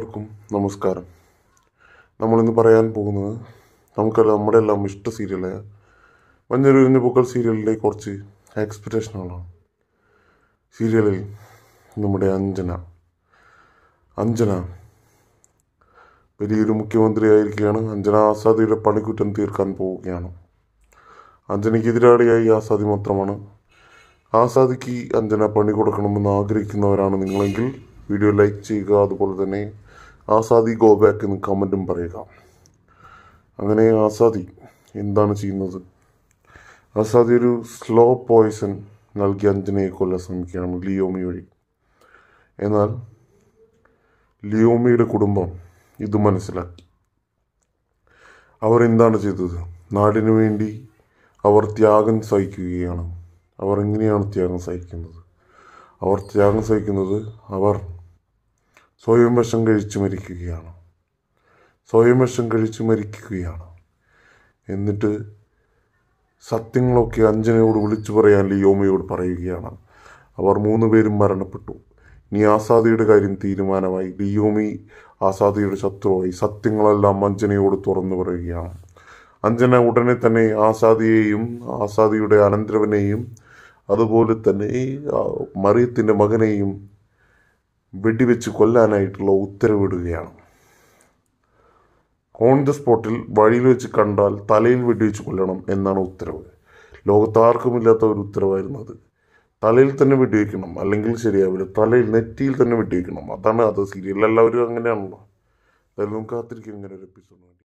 എല്ലാവർക്കും നമസ്കാരം നമ്മളിന്ന് പറയാൻ പോകുന്നത് നമുക്കെല്ലാം നമ്മുടെ എല്ലാം ഇഷ്ട സീരിയലായ മഞ്ഞുരുവിൻ്റെ പൂക്കൾ സീരിയലിൻ്റെ കുറച്ച് എക്സ്പെക്റ്റേഷനുകളാണ് സീരിയലിൽ നമ്മുടെ അഞ്ജന അഞ്ജന വലിയൊരു മുഖ്യമന്ത്രി ആയിരിക്കുകയാണ് അഞ്ജന ആസാദിയുടെ പണിക്കുറ്റം തീർക്കാൻ പോവുകയാണ് എതിരാളിയായി ആസാദി മാത്രമാണ് ആസാദിക്ക് അഞ്ജന പണി കൊടുക്കണമെന്ന് ആഗ്രഹിക്കുന്നവരാണ് നിങ്ങളെങ്കിൽ വീഡിയോ ലൈക്ക് ചെയ്യുക അതുപോലെ തന്നെ ആസാദി ഗോ ബാക്ക് എന്ന് കമൻറ്റും പറയുക അങ്ങനെ ആസാദി എന്താണ് ചെയ്യുന്നത് ആസാദി ഒരു സ്ലോ പോയ്സൺ നൽകി അഞ്ജനയെ കൊല്ലാൻ ശ്രമിക്കുകയാണ് ലിയോമി വഴി എന്നാൽ ലിയോമിയുടെ കുടുംബം ഇത് മനസ്സിലാക്കി അവർ എന്താണ് ചെയ്തത് നാടിനു വേണ്ടി അവർ ത്യാഗം സഹിക്കുകയാണ് അവർ എങ്ങനെയാണ് ത്യാഗം സഹിക്കുന്നത് അവർ ത്യാഗം സഹിക്കുന്നത് അവർ സ്വയം വിഷം മരിക്കുകയാണ് സ്വയം വിഷം മരിക്കുകയാണ് എന്നിട്ട് സത്യങ്ങളൊക്കെ അഞ്ജനയോട് വിളിച്ചു പറയാൻ ലിയോമയോട് പറയുകയാണ് അവർ മൂന്ന് പേരും മരണപ്പെട്ടു ഇനി ആസാദിയുടെ കാര്യം തീരുമാനമായി ലിയോമി ആസാദിയുടെ ശത്രുവായി സത്യങ്ങളെല്ലാം അഞ്ജനയോട് തുറന്നു പറയുകയാണ് അഞ്ജന ഉടനെ തന്നെ ആസാദിയെയും ആസാദിയുടെ അനന്തരവനെയും അതുപോലെ തന്നെ മറിയത്തിൻ്റെ മകനെയും വെടിവെച്ച് കൊല്ലാനായിട്ടുള്ള ഉത്തരവിടുകയാണ് ഓൺ ദ സ്പോട്ടിൽ വഴിയിൽ വെച്ച് കണ്ടാൽ തലയിൽ വെടിവെച്ച് കൊല്ലണം എന്നാണ് ഉത്തരവ് ഇല്ലാത്ത ഒരു ഉത്തരവായിരുന്നു അത് തലയിൽ തന്നെ വെടിവെക്കണം അല്ലെങ്കിൽ ശരിയാവില്ല തലയിൽ നെറ്റിയിൽ തന്നെ വെടിവെക്കണം അതാണ് അത് സീരിയലിലെല്ലാവരും എല്ലാവരും അങ്ങനെയാണല്ലോ എന്തായാലും നമുക്ക് കാത്തിരിക്കും ഇങ്ങനെ ഒരു എപ്പിസോഡ്